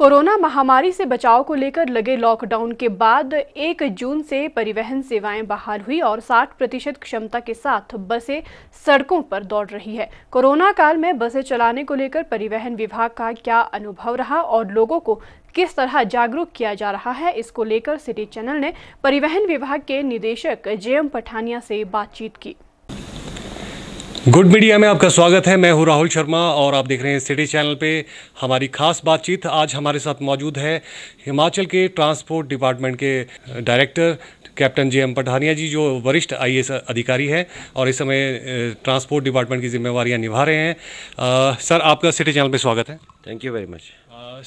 corona महामारी से बचाव को लेकर लगे लॉकडाउन के बाद 1 जून से परिवहन सेवाएं बहाल हुई और 60 प्रतिशत क्षमता के साथ बसें सड़कों पर दौड़ रही है कोरोना काल में बसें चलाने को लेकर परिवहन विभाग का क्या अनुभव रहा और लोगों को किस तरह जागरूक किया जा रहा है इसको लेकर सिटी चैनल ने परिवहन विभाग के निदेशक जे पठानिया से बातचीत की गुड मीडिया में आपका स्वागत है मैं हूं राहुल शर्मा और आप देख रहे हैं सिटी चैनल पे हमारी खास बातचीत आज हमारे साथ मौजूद है हिमाचल के ट्रांसपोर्ट डिपार्टमेंट के director captain J M Pathania ji जो वरिष्ठ आई अधिकारी हैं और इस समय ट्रांसपोर्ट डिपार्टमेंट की जिम्मेवारियाँ निभा रहे हैं आ, सर आपका सिटी चैनल पर स्वागत है thank you very much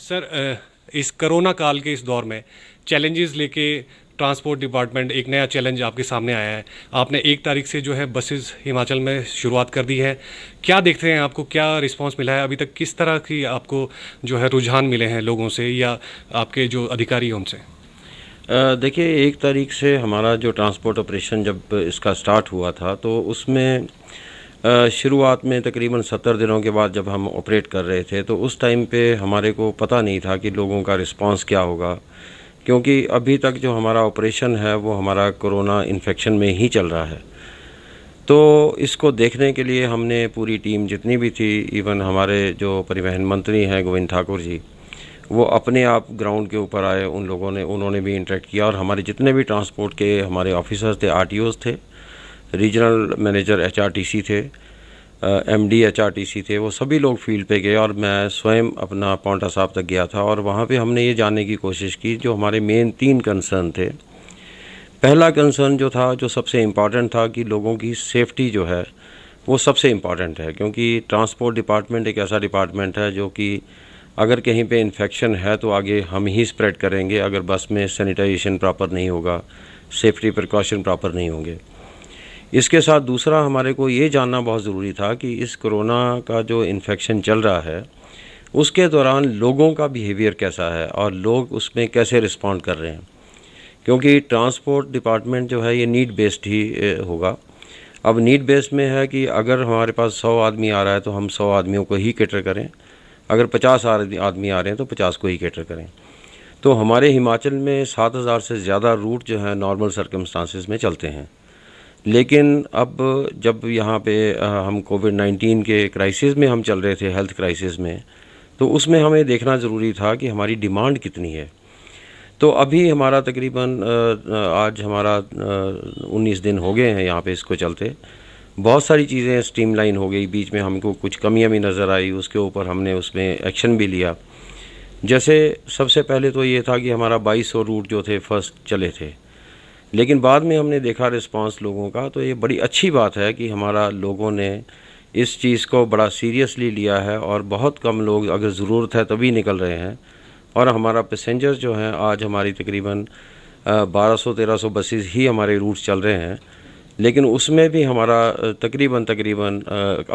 sir इस कोरोना काल के इस दौर में चैलेंजेस लेके ट्रांसपोर्ट डिपार्टमेंट एक नया चैलेंज आपके सामने आया है आपने एक तारीख से जो है बसेस हिमाचल में शुरुआत कर दी है क्या देखते हैं आपको क्या रिस्पांस मिला है अभी तक किस तरह की आपको जो है रुझान मिले हैं लोगों से या आपके जो अधिकारी हैं उनसे देखिए एक तारीख से हमारा जो ट्रांसपोर्ट ऑपरेशन जब इसका स्टार्ट हुआ था तो उसमें शुरुआत में तकरीबन सत्तर दिनों के बाद जब हम ऑपरेट कर रहे थे तो उस टाइम पे हमारे को पता नहीं था कि लोगों का रिस्पांस क्या होगा क्योंकि अभी तक जो हमारा ऑपरेशन है वो हमारा कोरोना इन्फेक्शन में ही चल रहा है तो इसको देखने के लिए हमने पूरी टीम जितनी भी थी इवन हमारे जो परिवहन मंत्री हैं गोविंद ठाकुर जी वो अपने आप ग्राउंड के ऊपर आए उन लोगों ने उन्होंने भी इंटरेक्ट किया और हमारे जितने भी ट्रांसपोर्ट के हमारे ऑफिसर्स थे आर थे रीजनल मैनेजर एच थे M D H R T C थे वो सभी लोग फील्ड पे गए और मैं स्वयं अपना पौंटा साहब तक गया था और वहाँ पे हमने ये जानने की कोशिश की जो हमारे मेन तीन कंसर्न थे पहला कंसर्न जो था जो सबसे इम्पॉर्टेंट था कि लोगों की सेफ़्टी जो है वो सबसे इम्पॉर्टेंट है क्योंकि ट्रांसपोर्ट डिपार्टमेंट एक ऐसा डिपार्टमेंट है जो कि अगर कहीं पे इन्फेक्शन है तो आगे हम ही स्प्रेड करेंगे अगर बस में सैनिटाइजेशन प्रॉपर नहीं होगा सेफ्टी प्रिकॉशन प्रॉपर नहीं होंगे इसके साथ दूसरा हमारे को ये जानना बहुत ज़रूरी था कि इस कोरोना का जो इन्फेक्शन चल रहा है उसके दौरान लोगों का बिहेवियर कैसा है और लोग उसमें कैसे रिस्पॉन्ड कर रहे हैं क्योंकि ट्रांसपोर्ट डिपार्टमेंट जो है ये नीड बेस्ड ही होगा अब नीड बेस्ड में है कि अगर हमारे पास सौ आदमी आ रहा है तो हम सौ आदमियों को ही कैटर करें अगर पचास आदमी आ रहे हैं तो पचास को ही कैटर करें तो हमारे हिमाचल में सात हज़ार से ज़्यादा रूट जो हैं नॉर्मल सर्कमस्टांसिस में चलते हैं लेकिन अब जब यहाँ पे हम कोविड 19 के क्राइसिस में हम चल रहे थे हेल्थ क्राइसिस में तो उसमें हमें देखना ज़रूरी था कि हमारी डिमांड कितनी है तो अभी हमारा तकरीबन आज हमारा 19 दिन हो गए हैं यहाँ पे इसको चलते बहुत सारी चीज़ें स्ट्रीमलाइन हो गई बीच में हमको कुछ कमियाँ भी नज़र आई उसके ऊपर हमने उसमें एक्शन भी लिया जैसे सबसे पहले तो ये था कि हमारा बाईस रूट जो थे फर्स्ट चले थे लेकिन बाद में हमने देखा रिस्पांस लोगों का तो ये बड़ी अच्छी बात है कि हमारा लोगों ने इस चीज़ को बड़ा सीरियसली लिया है और बहुत कम लोग अगर ज़रूरत है तभी निकल रहे हैं और हमारा पैसेंजर जो हैं आज हमारी तकरीबन 1200-1300 बसेस ही हमारे रूट चल रहे हैं लेकिन उसमें भी हमारा तकरीबन तकरीबन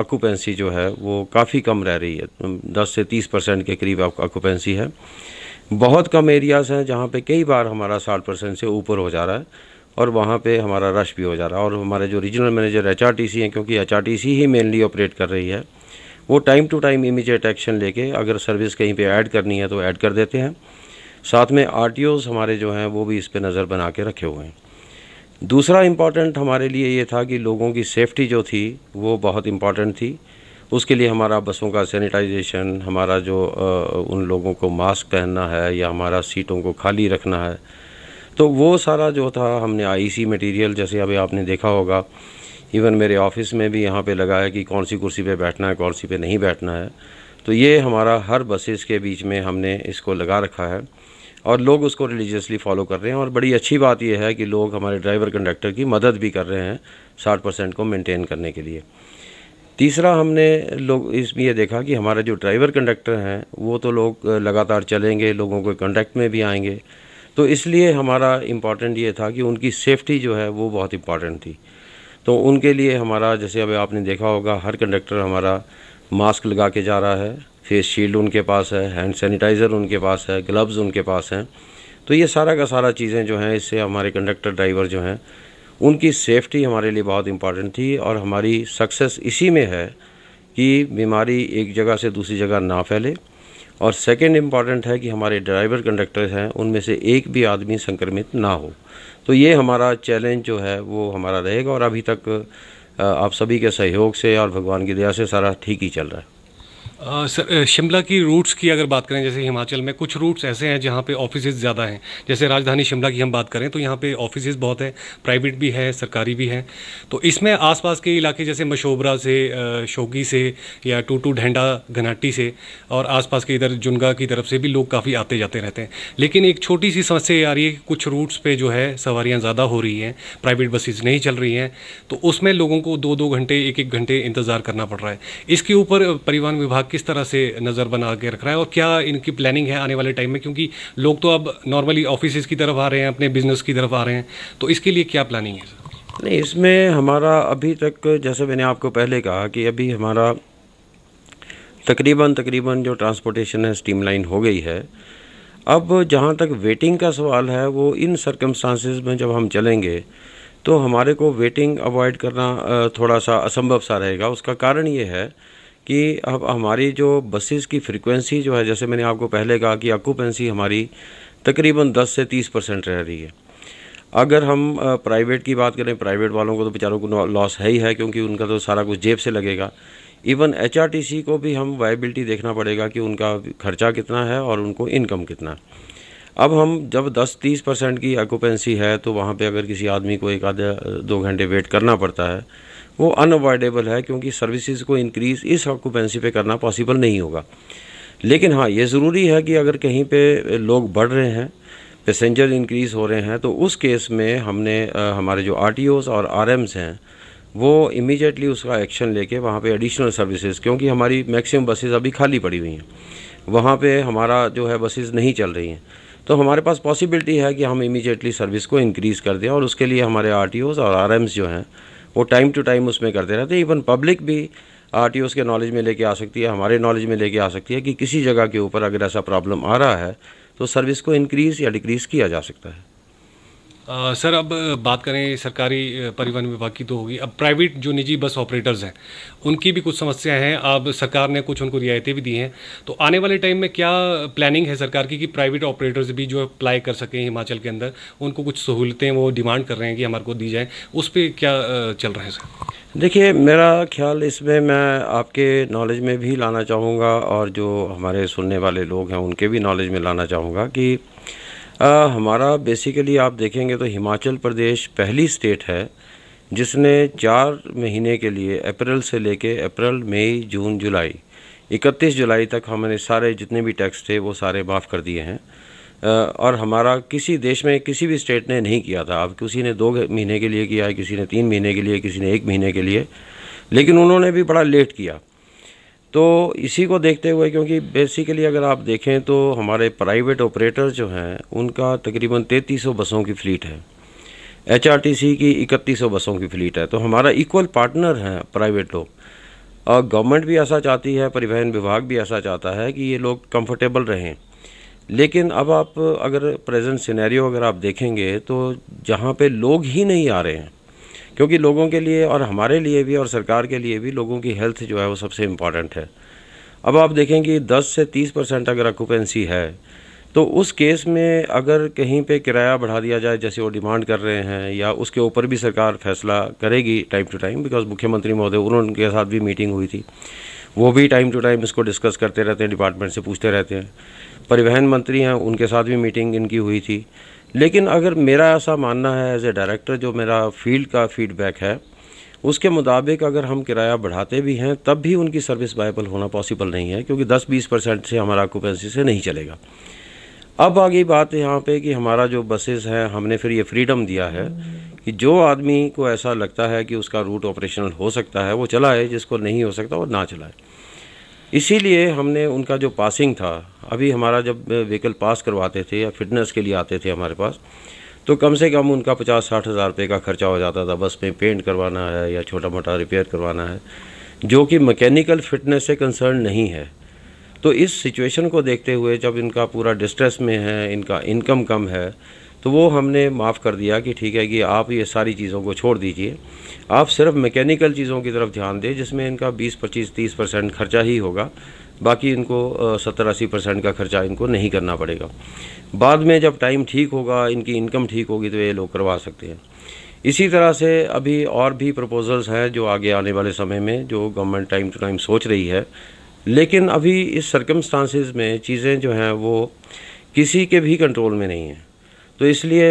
ऑक्यूपेंसी जो है वो काफ़ी कम रह रही है 10 से 30 परसेंट के करीब ऑक्यूपेंसी है बहुत कम एरियाज़ हैं जहाँ पे कई बार हमारा 60 परसेंट से ऊपर हो जा रहा है और वहाँ पे हमारा रश भी हो जा रहा है और हमारे जो रीजनल मैनेजर एच हैं क्योंकि एच ही मेनली ऑपरेट कर रही है वो time to time immediate action लेके अगर सर्विस कहीं पे ऐड करनी है तो ऐड कर देते हैं साथ में आर हमारे जो हैं वो भी इस पर नज़र बना के रखे हुए हैं दूसरा इम्पॉर्टेंट हमारे लिए ये था कि लोगों की सेफ़्टी जो थी वो बहुत इम्पॉर्टेंट थी उसके लिए हमारा बसों का सैनिटाइजेशन हमारा जो आ, उन लोगों को मास्क पहनना है या हमारा सीटों को खाली रखना है तो वो सारा जो था हमने आईसी मटेरियल e जैसे अभी आपने देखा होगा इवन मेरे ऑफिस में भी यहाँ पे लगा है कि कौन सी कुर्सी पे बैठना है कौन सी पे नहीं बैठना है तो ये हमारा हर बसेस के बीच में हमने इसको लगा रखा है और लोग उसको रिलीजियसली फॉलो कर रहे हैं और बड़ी अच्छी बात यह है कि लोग हमारे ड्राइवर कंडक्टर की मदद भी कर रहे हैं साठ परसेंट को मेनटेन करने के लिए तीसरा हमने लोग इसमें यह देखा कि हमारे जो ड्राइवर कंडक्टर हैं वो तो लोग लगातार चलेंगे लोगों के कंडक्ट में भी आएंगे तो इसलिए हमारा इम्पॉर्टेंट ये था कि उनकी सेफ्टी जो है वो बहुत इम्पॉर्टेंट थी तो उनके लिए हमारा जैसे अभी आपने देखा होगा हर कंडक्टर हमारा मास्क लगा के जा रहा है फेस शील्ड उनके पास है हैंड सैनिटाइज़र उनके पास है ग्लव्स उनके पास हैं तो ये सारा का सारा चीज़ें जो हैं इससे हमारे कंडक्टर ड्राइवर जो हैं उनकी सेफ़्टी हमारे लिए बहुत इम्पॉर्टेंट थी और हमारी सक्सेस इसी में है कि बीमारी एक जगह से दूसरी जगह ना फैले और सेकेंड इम्पॉर्टेंट है कि हमारे ड्राइवर कंडक्टर हैं उनमें से एक भी आदमी संक्रमित ना हो तो ये हमारा चैलेंज जो है वो हमारा रहेगा और अभी तक आप सभी के सहयोग से और भगवान की दया से सारा ठीक ही चल रहा है सर शिमला की रूट्स की अगर बात करें जैसे हिमाचल में कुछ रूट्स ऐसे हैं जहाँ पे ऑफिस ज़्यादा हैं जैसे राजधानी शिमला की हम बात करें तो यहाँ पे ऑफिस बहुत हैं प्राइवेट भी है सरकारी भी हैं तो इसमें आसपास के इलाके जैसे मशोबरा से शोगी से या टूटू ढेंडा घनाटी से और आसपास के इधर जुनगा की तरफ से भी लोग काफ़ी आते जाते रहते हैं लेकिन एक छोटी सी समस्या ये आ रही है कि कुछ रूट्स पर जो है सवारियाँ ज़्यादा हो रही हैं प्राइवेट बसेज नहीं चल रही हैं तो उसमें लोगों को दो दो घंटे एक एक घंटे इंतज़ार करना पड़ रहा है इसके ऊपर परिवहन विभाग किस तरह से नज़र बना के रख रहा है और क्या इनकी प्लानिंग है आने वाले टाइम में क्योंकि लोग तो अब नॉर्मली ऑफिस की तरफ आ रहे हैं अपने बिजनेस की तरफ आ रहे हैं तो इसके लिए क्या प्लानिंग है सर नहीं इसमें हमारा अभी तक जैसे मैंने आपको पहले कहा कि अभी हमारा तकरीबन तकरीबन जो ट्रांसपोर्टेशन है लाइन हो गई है अब जहाँ तक वेटिंग का सवाल है वो इन सरकमस्टांसिस में जब हम चलेंगे तो हमारे को वेटिंग अवॉइड करना थोड़ा सा असंभव सा रहेगा उसका कारण ये है कि अब हमारी जो बसेस की फ्रीक्वेंसी जो है जैसे मैंने आपको पहले कहा कि ऑक्यूपेंसी हमारी तकरीबन 10 से 30 परसेंट रह रही है अगर हम प्राइवेट की बात करें प्राइवेट वालों को तो बेचारों को लॉस है ही है क्योंकि उनका तो सारा कुछ जेब से लगेगा इवन एच को भी हम वाइबिलिटी देखना पड़ेगा कि उनका खर्चा कितना है और उनको इनकम कितना है अब हम जब 10-30 परसेंट की ऑक्यूपेंसी है तो वहाँ पे अगर किसी आदमी को एक आधा दो घंटे वेट करना पड़ता है वो अनअवॉइडेबल है क्योंकि सर्विसेज को इंक्रीज़ इस ऑक्यूपेंसी पे करना पॉसिबल नहीं होगा लेकिन हाँ ये ज़रूरी है कि अगर कहीं पे लोग बढ़ रहे हैं पैसेंजर इंक्रीज़ हो रहे हैं तो उस केस में हमने आ, हमारे जो आर और आर हैं वो इमीजिएटली उसका एक्शन लेके वहाँ पे एडिशनल सर्विसेज क्योंकि हमारी मैक्सिमम बसेज अभी खाली पड़ी हुई हैं वहाँ पे हमारा जो है बसेज़ नहीं चल रही हैं तो हमारे पास पॉसिबिलिटी है कि हम इमीजिएटली सर्विस को इंक्रीज़ कर दें और उसके लिए हमारे आर और आर जो हैं वो टाइम टू टाइम उसमें करते रहते हैं इवन पब्लिक भी आर के नॉलेज में लेके आ सकती है हमारे नॉलेज में लेके आ सकती है कि किसी जगह के ऊपर अगर ऐसा प्रॉब्लम आ रहा है तो सर्विस को इंक्रीज़ या डिक्रीज़ किया जा सकता है आ, सर अब बात करें सरकारी परिवहन विभाग की तो होगी अब प्राइवेट जो निजी बस ऑपरेटर्स हैं उनकी भी कुछ समस्याएं हैं अब सरकार ने कुछ उनको रियायतें भी दी हैं तो आने वाले टाइम में क्या प्लानिंग है सरकार की कि प्राइवेट ऑपरेटर्स भी जो अप्लाई कर सकें हिमाचल के अंदर उनको कुछ सहूलतें वो डिमांड कर रहे हैं कि हमारे को दी जाएँ उस पर क्या चल रहे हैं सर देखिए मेरा ख्याल इसमें मैं आपके नॉलेज में भी लाना चाहूँगा और जो हमारे सुनने वाले लोग हैं उनके भी नॉलेज में लाना चाहूँगा कि आ, हमारा बेसिकली आप देखेंगे तो हिमाचल प्रदेश पहली स्टेट है जिसने चार महीने के लिए अप्रैल से लेके अप्रैल मई जून जुलाई इकतीस जुलाई तक हमने सारे जितने भी टैक्स थे वो सारे माफ़ कर दिए हैं और हमारा किसी देश में किसी भी स्टेट ने नहीं किया था अब किसी ने दो महीने के लिए किया है किसी ने तीन महीने के लिए किसी ने एक महीने के लिए लेकिन उन्होंने भी बड़ा लेट किया तो इसी को देखते हुए क्योंकि बेसिकली अगर आप देखें तो हमारे प्राइवेट ऑपरेटर जो हैं उनका तकरीबन 3300 बसों की फ़्लीट है एचआरटीसी की 3100 बसों की फ़्लीट है तो हमारा इक्वल पार्टनर है प्राइवेट लोग और गवर्नमेंट भी ऐसा चाहती है परिवहन विभाग भी ऐसा चाहता है कि ये लोग कंफर्टेबल रहें लेकिन अब आप अगर प्रेजेंट सिनेरियो अगर आप देखेंगे तो जहाँ पे लोग ही नहीं आ रहे हैं क्योंकि लोगों के लिए और हमारे लिए भी और सरकार के लिए भी लोगों की हेल्थ जो है वो सबसे इम्पॉर्टेंट है अब आप देखें कि 10 से 30 परसेंट अगर ऑक्यूपेंसी है तो उस केस में अगर कहीं पे किराया बढ़ा दिया जाए जैसे वो डिमांड कर रहे हैं या उसके ऊपर भी सरकार फैसला करेगी टाइम टू टाइम बिकॉज मुख्यमंत्री महोदय उनके साथ भी मीटिंग हुई थी वो भी टाइम टू टाइम इसको डिस्कस करते रहते हैं डिपार्टमेंट से पूछते रहते हैं परिवहन मंत्री हैं उनके साथ भी मीटिंग इनकी हुई थी लेकिन अगर मेरा ऐसा मानना है एज ए डायरेक्टर जो मेरा फील्ड का फीडबैक है उसके मुताबिक अगर हम किराया बढ़ाते भी हैं तब भी उनकी सर्विस वायबल होना पॉसिबल नहीं है क्योंकि 10-20 परसेंट से हमारा ऑक्यूपेंसी से नहीं चलेगा अब आ गई बात यहाँ पे कि हमारा जो बसेस हैं हमने फिर ये फ्रीडम दिया है कि जो आदमी को ऐसा लगता है कि उसका रूट ऑपरेशनल हो सकता है वो चलाए जिसको नहीं हो सकता वो ना चलाए इसीलिए हमने उनका जो पासिंग था अभी हमारा जब व्हीकल पास करवाते थे या फिटनेस के लिए आते थे हमारे पास तो कम से कम उनका पचास साठ हज़ार रुपये का खर्चा हो जाता था बस में पेंट करवाना है या छोटा मोटा रिपेयर करवाना है जो कि मैकेनिकल फिटनेस से कंसर्न नहीं है तो इस सिचुएशन को देखते हुए जब इनका पूरा डिस्ट्रेस में है इनका इनकम कम है तो वो हमने माफ़ कर दिया कि ठीक है कि आप ये सारी चीज़ों को छोड़ दीजिए आप सिर्फ मैकेनिकल चीज़ों की तरफ ध्यान दें जिसमें इनका 20 25 30 परसेंट खर्चा ही होगा बाकी इनको सत्तर अस्सी परसेंट का खर्चा इनको नहीं करना पड़ेगा बाद में जब टाइम ठीक होगा इनकी इनकम ठीक होगी तो ये लोग करवा सकते हैं इसी तरह से अभी और भी प्रपोजल्स हैं जो आगे आने वाले समय में जो गवर्नमेंट टाइम टू टाइम सोच रही है लेकिन अभी इस सर्कमस्टांसिस में चीज़ें जो हैं वो किसी के भी कंट्रोल में नहीं हैं तो इसलिए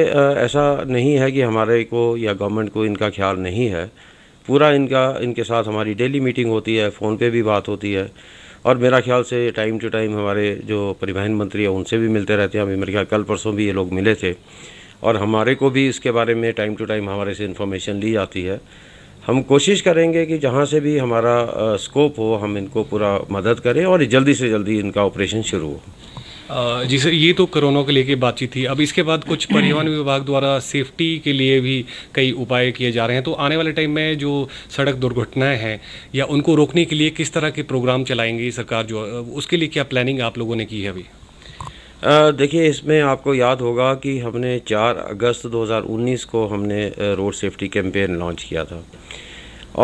ऐसा नहीं है कि हमारे को या गवर्नमेंट को इनका ख्याल नहीं है पूरा इनका इनके साथ हमारी डेली मीटिंग होती है फ़ोन पे भी बात होती है और मेरा ख्याल से टाइम टू टाइम हमारे जो परिवहन मंत्री हैं उनसे भी मिलते रहते हैं अभी मेरे ख्याल कल परसों भी ये लोग मिले थे और हमारे को भी इसके बारे में टाइम टू टाइम हमारे से इन्फॉर्मेशन ली जाती है हम कोशिश करेंगे कि जहाँ से भी हमारा स्कोप हो हम इनको पूरा मदद करें और जल्दी से जल्दी इनका ऑपरेशन शुरू हो जी सर ये तो कोरोना को लेके बातचीत थी अब इसके बाद कुछ परिवहन विभाग द्वारा सेफ्टी के लिए भी कई उपाय किए जा रहे हैं तो आने वाले टाइम में जो सड़क दुर्घटनाएं हैं या उनको रोकने के लिए किस तरह के प्रोग्राम चलाएंगी सरकार जो उसके लिए क्या प्लानिंग आप लोगों ने की है अभी देखिए इसमें आपको याद होगा कि हमने चार अगस्त दो को हमने रोड सेफ्टी कैंपेन लॉन्च किया था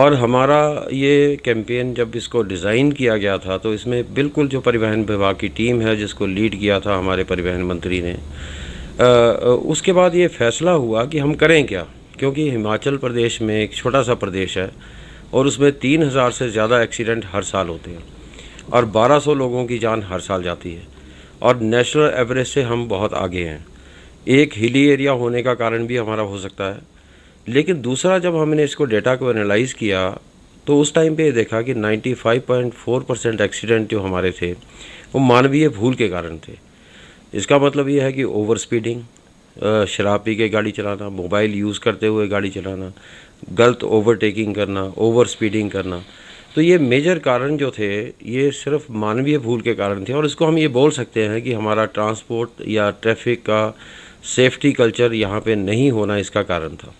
और हमारा ये कैंपेन जब इसको डिज़ाइन किया गया था तो इसमें बिल्कुल जो परिवहन विभाग की टीम है जिसको लीड किया था हमारे परिवहन मंत्री ने आ, उसके बाद ये फैसला हुआ कि हम करें क्या क्योंकि हिमाचल प्रदेश में एक छोटा सा प्रदेश है और उसमें तीन हज़ार से ज़्यादा एक्सीडेंट हर साल होते हैं और 1200 लोगों की जान हर साल जाती है और नेशनल एवरेज से हम बहुत आगे हैं एक हिली एरिया होने का कारण भी हमारा हो सकता है लेकिन दूसरा जब हमने इसको डेटा को एनालाइज़ किया तो उस टाइम पे देखा कि 95.4 परसेंट एक्सीडेंट जो हमारे थे वो मानवीय भूल के कारण थे इसका मतलब ये है कि ओवर स्पीडिंग शराब पी के गाड़ी चलाना मोबाइल यूज़ करते हुए गाड़ी चलाना गलत ओवरटेकिंग करना ओवर स्पीडिंग करना तो ये मेजर कारण जो थे ये सिर्फ मानवीय भूल के कारण थे और इसको हम ये बोल सकते हैं कि हमारा ट्रांसपोर्ट या ट्रैफिक का सेफ्टी कल्चर यहाँ पे नहीं होना इसका कारण था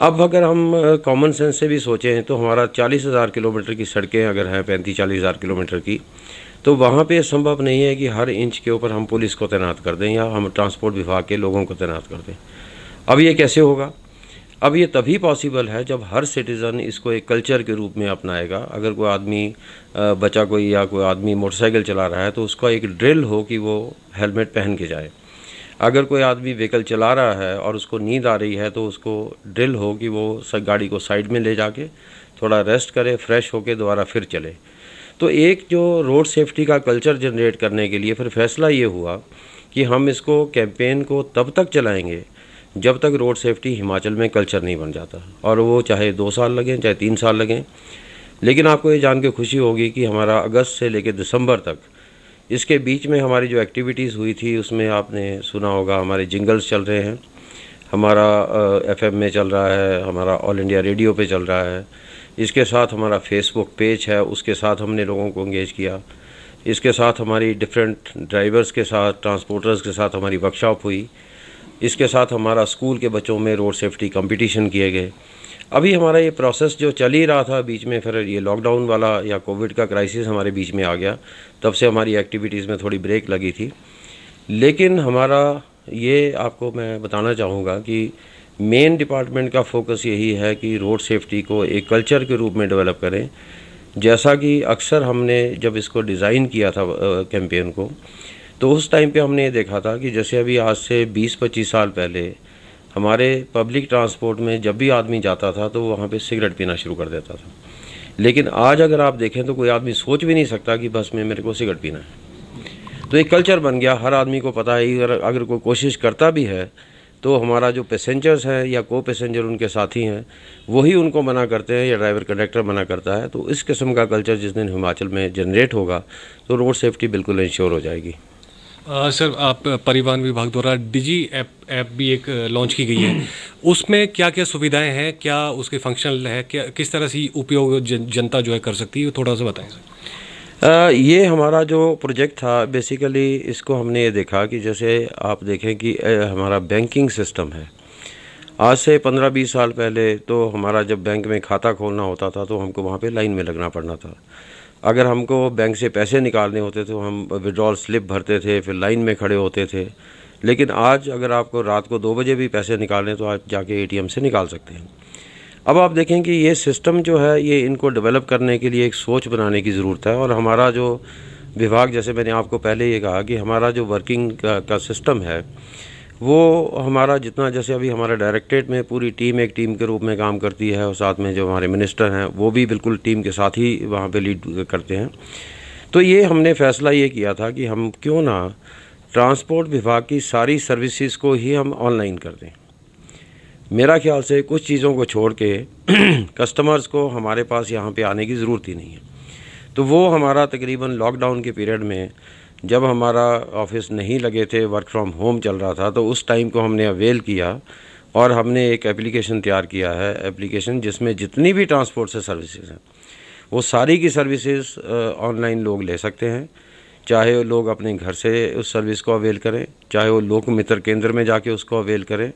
अब अगर हम कॉमन सेंस से भी सोचें तो हमारा चालीस हज़ार किलोमीटर की सड़कें अगर हैं पैंतीस चालीस हज़ार किलोमीटर की तो वहाँ पे संभव नहीं है कि हर इंच के ऊपर हम पुलिस को तैनात कर दें या हम ट्रांसपोर्ट विभाग के लोगों को तैनात कर दें अब ये कैसे होगा अब ये तभी पॉसिबल है जब हर सिटीज़न इसको एक कल्चर के रूप में अपनाएगा अगर कोई आदमी बचा कोई या कोई आदमी मोटरसाइकिल चला रहा है तो उसका एक ड्रिल हो कि वो हेलमेट पहन के जाए अगर कोई आदमी व्हीकल चला रहा है और उसको नींद आ रही है तो उसको ड्रिल हो कि वो गाड़ी को साइड में ले जाके थोड़ा रेस्ट करे फ्रेश होके दोबारा फिर चले तो एक जो रोड सेफ्टी का कल्चर जनरेट करने के लिए फिर फैसला ये हुआ कि हम इसको कैंपेन को तब तक चलाएंगे जब तक रोड सेफ्टी हिमाचल में कल्चर नहीं बन जाता और वो चाहे दो साल लगें चाहे तीन साल लगें लेकिन आपको ये जान के खुशी होगी कि हमारा अगस्त से लेकर दिसंबर तक इसके बीच में हमारी जो एक्टिविटीज़ हुई थी उसमें आपने सुना होगा हमारे जिंगल्स चल रहे हैं हमारा एफ में चल रहा है हमारा ऑल इंडिया रेडियो पे चल रहा है इसके साथ हमारा फेसबुक पेज है उसके साथ हमने लोगों को इंगेज किया इसके साथ हमारी डिफरेंट ड्राइवर्स के साथ ट्रांसपोर्टर्स के साथ हमारी वर्कशॉप हुई इसके साथ हमारा स्कूल के बच्चों में रोड सेफ्टी कंपटीशन किए गए अभी हमारा ये प्रोसेस जो चल ही रहा था बीच में फिर ये लॉकडाउन वाला या कोविड का क्राइसिस हमारे बीच में आ गया तब से हमारी एक्टिविटीज़ में थोड़ी ब्रेक लगी थी लेकिन हमारा ये आपको मैं बताना चाहूँगा कि मेन डिपार्टमेंट का फोकस यही है कि रोड सेफ्टी को एक कल्चर के रूप में डेवलप करें जैसा कि अक्सर हमने जब इसको डिज़ाइन किया था कैंपेन को तो उस टाइम पे हमने ये देखा था कि जैसे अभी आज से 20-25 साल पहले हमारे पब्लिक ट्रांसपोर्ट में जब भी आदमी जाता था तो वहाँ पे सिगरेट पीना शुरू कर देता था लेकिन आज अगर आप देखें तो कोई आदमी सोच भी नहीं सकता कि बस में मेरे को सिगरेट पीना है तो एक कल्चर बन गया हर आदमी को पता है अगर अगर कोई कोशिश करता भी है तो हमारा जो पैसेंजर्स हैं या को पैसेंजर उनके साथी हैं वही उनको मना करते हैं या ड्राइवर कंडक्टर मना करता है तो इस किस्म का कल्चर जिस दिन हिमाचल में जनरेट होगा तो रोड सेफ्टी बिल्कुल इंश्योर हो जाएगी आ, सर आप परिवहन विभाग द्वारा डिजी ऐप ऐप भी एक लॉन्च की गई है उसमें क्या क्या सुविधाएं हैं क्या उसके फंक्शनल है क्या किस तरह से उपयोग जन, जनता जो है कर सकती है थोड़ा सा बताएं सर ये हमारा जो प्रोजेक्ट था बेसिकली इसको हमने ये देखा कि जैसे आप देखें कि हमारा बैंकिंग सिस्टम है आज से पंद्रह बीस साल पहले तो हमारा जब बैंक में खाता खोलना होता था तो हमको वहाँ पर लाइन में लगना पड़ना था अगर हमको बैंक से पैसे निकालने होते तो हम विड्रॉल स्लिप भरते थे फिर लाइन में खड़े होते थे लेकिन आज अगर आपको रात को दो बजे भी पैसे निकालने तो आप जाके ए से निकाल सकते हैं अब आप देखें कि ये सिस्टम जो है ये इनको डेवलप करने के लिए एक सोच बनाने की ज़रूरत है और हमारा जो विभाग जैसे मैंने आपको पहले ये कहा कि हमारा जो वर्किंग का, का सिस्टम है वो हमारा जितना जैसे अभी हमारे डायरेक्टरेट में पूरी टीम एक टीम के रूप में काम करती है और साथ में जो हमारे मिनिस्टर हैं वो भी बिल्कुल टीम के साथ ही वहाँ पे लीड करते हैं तो ये हमने फैसला ये किया था कि हम क्यों ना ट्रांसपोर्ट विभाग की सारी सर्विसेज को ही हम ऑनलाइन कर दें मेरा ख्याल से कुछ चीज़ों को छोड़ के कस्टमर्स को हमारे पास यहाँ पर आने की ज़रूरत ही नहीं है तो वो हमारा तकरीबन लॉकडाउन के पीरियड में जब हमारा ऑफिस नहीं लगे थे वर्क फ्रॉम होम चल रहा था तो उस टाइम को हमने अवेल किया और हमने एक एप्लीकेशन तैयार किया है एप्लीकेशन जिसमें जितनी भी ट्रांसपोर्ट से सर्विसेज हैं वो सारी की सर्विसेज ऑनलाइन लोग ले सकते हैं चाहे वो लोग अपने घर से उस सर्विस को अवेल करें चाहे वो लोक मित्र केंद्र में जाके उसको अवेल करें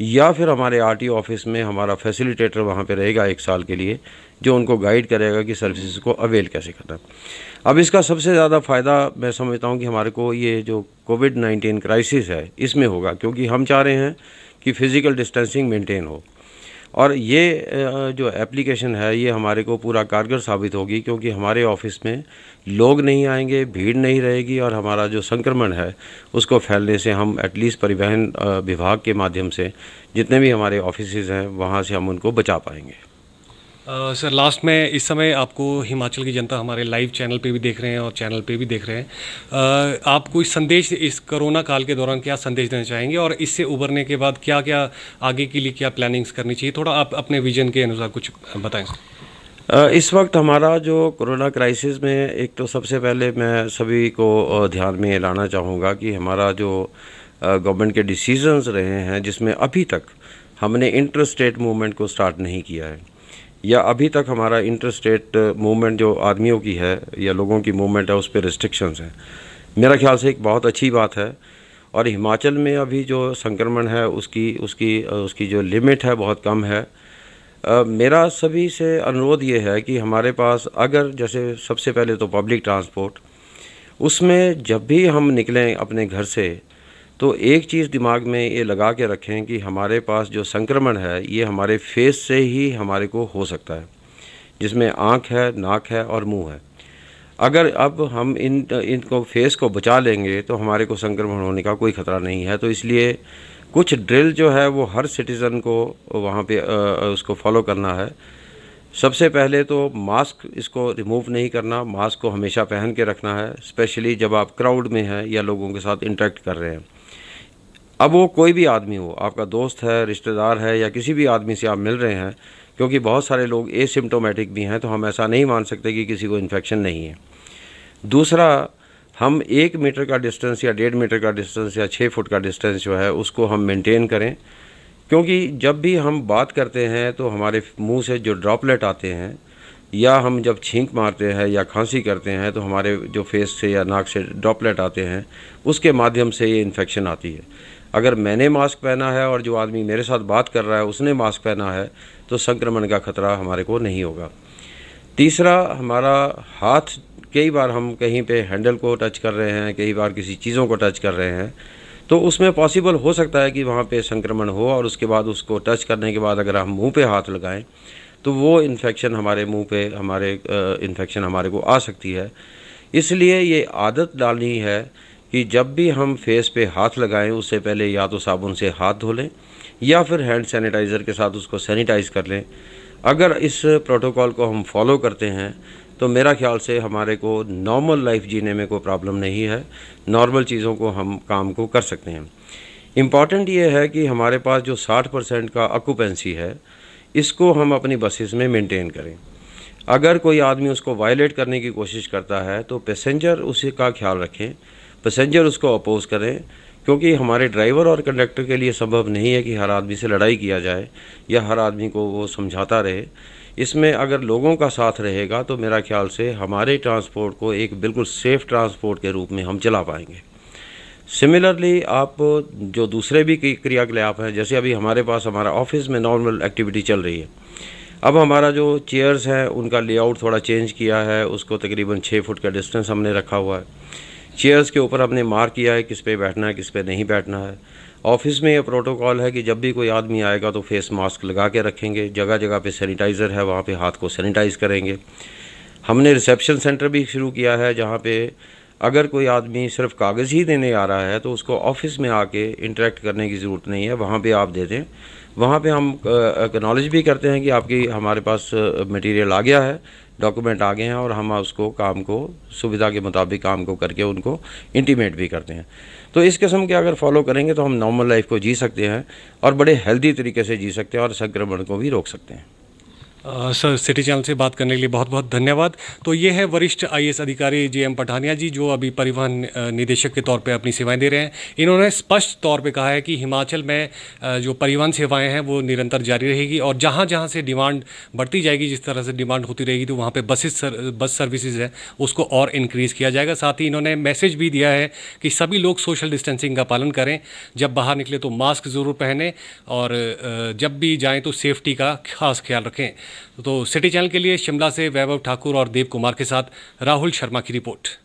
या फिर हमारे आरटी ऑफिस में हमारा फैसिलिटेटर वहाँ पे रहेगा एक साल के लिए जो उनको गाइड करेगा कि सर्विसेज को अवेल कैसे करना अब इसका सबसे ज़्यादा फ़ायदा मैं समझता हूँ कि हमारे को ये जो कोविड नाइन्टीन क्राइसिस है इसमें होगा क्योंकि हम चाह रहे हैं कि फ़िज़िकल डिस्टेंसिंग मेंटेन हो और ये जो एप्लीकेशन है ये हमारे को पूरा कारगर साबित होगी क्योंकि हमारे ऑफिस में लोग नहीं आएंगे भीड़ नहीं रहेगी और हमारा जो संक्रमण है उसको फैलने से हम एटलीस्ट परिवहन विभाग के माध्यम से जितने भी हमारे ऑफिस हैं वहाँ से हम उनको बचा पाएंगे सर लास्ट में इस समय आपको हिमाचल की जनता हमारे लाइव चैनल पे भी देख रहे हैं और चैनल पे भी देख रहे हैं uh, आप कोई संदेश इस कोरोना काल के दौरान क्या संदेश देना चाहेंगे और इससे उबरने के बाद क्या क्या आगे के लिए क्या प्लानिंग्स करनी चाहिए थोड़ा आप अपने विजन के अनुसार कुछ बताएं इस वक्त हमारा जो कोरोना क्राइसिस में एक तो सबसे पहले मैं सभी को ध्यान में लाना चाहूँगा कि हमारा जो गवर्नमेंट के डिसीजंस रहे हैं जिसमें अभी तक हमने इंटर स्टेट मूवमेंट को स्टार्ट नहीं किया है या अभी तक हमारा इंटर स्टेट मूवमेंट जो आदमियों की है या लोगों की मूवमेंट है उस पर रिस्ट्रिक्शंस हैं मेरा ख्याल से एक बहुत अच्छी बात है और हिमाचल में अभी जो संक्रमण है उसकी उसकी uh, उसकी जो लिमिट है बहुत कम है uh, मेरा सभी से अनुरोध ये है कि हमारे पास अगर जैसे सबसे पहले तो पब्लिक ट्रांसपोर्ट उसमें जब भी हम निकलें अपने घर से तो एक चीज़ दिमाग में ये लगा के रखें कि हमारे पास जो संक्रमण है ये हमारे फेस से ही हमारे को हो सकता है जिसमें आँख है नाक है और मुँह है अगर अब हम इन इनको फेस को बचा लेंगे तो हमारे को संक्रमण होने का कोई ख़तरा नहीं है तो इसलिए कुछ ड्रिल जो है वो हर सिटीज़न को वहाँ पे उसको फॉलो करना है सबसे पहले तो मास्क इसको रिमूव नहीं करना मास्क को हमेशा पहन के रखना है स्पेशली जब आप क्राउड में हैं या लोगों के साथ इंटरेक्ट कर रहे हैं अब वो कोई भी आदमी हो आपका दोस्त है रिश्तेदार है या किसी भी आदमी से आप मिल रहे हैं क्योंकि बहुत सारे लोग एसिम्टोमेटिक भी हैं तो हम ऐसा नहीं मान सकते कि किसी को इन्फेक्शन नहीं है दूसरा हम एक मीटर का डिस्टेंस या डेढ़ मीटर का डिस्टेंस या छः फुट का डिस्टेंस जो है उसको हम मेंटेन करें क्योंकि जब भी हम बात करते हैं तो हमारे मुंह से जो ड्रॉपलेट आते हैं या हम जब छींक मारते हैं या खांसी करते हैं तो हमारे जो फेस से या नाक से ड्रॉपलेट आते हैं उसके माध्यम से ये इन्फेक्शन आती है अगर मैंने मास्क पहना है और जो आदमी मेरे साथ बात कर रहा है उसने मास्क पहना है तो संक्रमण का खतरा हमारे को नहीं होगा तीसरा हमारा हाथ कई बार हम कहीं पे हैंडल को टच कर रहे हैं कई बार किसी चीज़ों को टच कर रहे हैं तो उसमें पॉसिबल हो सकता है कि वहाँ पे संक्रमण हो और उसके बाद उसको टच करने के बाद अगर हम मुंह पे हाथ लगाएं तो वो इन्फेक्शन हमारे मुंह पे हमारे इन्फेक्शन हमारे को आ सकती है इसलिए ये आदत डालनी है कि जब भी हम फेस पे हाथ लगाएं उससे पहले या तो साबुन से हाथ धो लें या फिर हैंड सैनिटाइज़र के साथ उसको सैनिटाइज़ कर लें अगर इस प्रोटोकॉल को हम फॉलो करते हैं तो मेरा ख्याल से हमारे को नॉर्मल लाइफ जीने में कोई प्रॉब्लम नहीं है नॉर्मल चीज़ों को हम काम को कर सकते हैं इम्पॉर्टेंट ये है कि हमारे पास जो 60 परसेंट का ऑक्यूपेंसी है इसको हम अपनी बसेस में मेंटेन करें अगर कोई आदमी उसको वायलेट करने की कोशिश करता है तो पैसेंजर उसी का ख्याल रखें पैसेंजर उसको अपोज़ करें क्योंकि हमारे ड्राइवर और कंडक्टर के लिए संभव नहीं है कि हर आदमी से लड़ाई किया जाए या हर आदमी को वो समझाता रहे इसमें अगर लोगों का साथ रहेगा तो मेरा ख्याल से हमारे ट्रांसपोर्ट को एक बिल्कुल सेफ़ ट्रांसपोर्ट के रूप में हम चला पाएंगे सिमिलरली आप जो दूसरे भी क्रियाकलाप हैं जैसे अभी हमारे पास हमारा ऑफिस में नॉर्मल एक्टिविटी चल रही है अब हमारा जो चेयर्स हैं उनका लेआउट थोड़ा चेंज किया है उसको तकरीबन छः फुट का डिस्टेंस हमने रखा हुआ है चेयर्स के ऊपर आपने मार किया है किस पे बैठना है किस पे नहीं बैठना है ऑफिस में ये प्रोटोकॉल है कि जब भी कोई आदमी आएगा तो फेस मास्क लगा के रखेंगे जगह जगह पे सैनिटाइज़र है वहाँ पे हाथ को सैनिटाइज़ करेंगे हमने रिसेप्शन सेंटर भी शुरू किया है जहाँ पे अगर कोई आदमी सिर्फ कागज़ ही देने आ रहा है तो उसको ऑफिस में आके इंटरेक्ट करने की ज़रूरत नहीं है वहाँ पर आप दे दें वहाँ पर हम एक्नॉलेज भी करते हैं कि आपकी हमारे पास मटीरियल आ गया है डॉक्यूमेंट आ गए हैं और हम उसको काम को सुविधा के मुताबिक काम को करके उनको इंटीमेट भी करते हैं तो इस किस्म के अगर फॉलो करेंगे तो हम नॉर्मल लाइफ को जी सकते हैं और बड़े हेल्दी तरीके से जी सकते हैं और संक्रमण को भी रोक सकते हैं सर सिटी चैनल से बात करने के लिए बहुत बहुत धन्यवाद तो ये है वरिष्ठ आई अधिकारी जे एम पठानिया जी जो अभी परिवहन निदेशक के तौर पर अपनी सेवाएँ दे रहे हैं इन्होंने स्पष्ट तौर पर कहा है कि हिमाचल में जो परिवहन सेवाएँ हैं वो निरंतर जारी रहेगी और जहाँ जहाँ से डिमांड बढ़ती जाएगी जिस तरह से डिमांड होती रहेगी तो वहाँ पर बसेस सर, बस सर्विसेज है उसको और इनक्रीज़ किया जाएगा साथ ही इन्होंने मैसेज भी दिया है कि सभी लोग सोशल डिस्टेंसिंग का पालन करें जब बाहर निकले तो मास्क ज़रूर पहने और जब भी जाएँ तो सेफ्टी का खास ख्याल रखें तो सिटी चैनल के लिए शिमला से वैभव ठाकुर और देव कुमार के साथ राहुल शर्मा की रिपोर्ट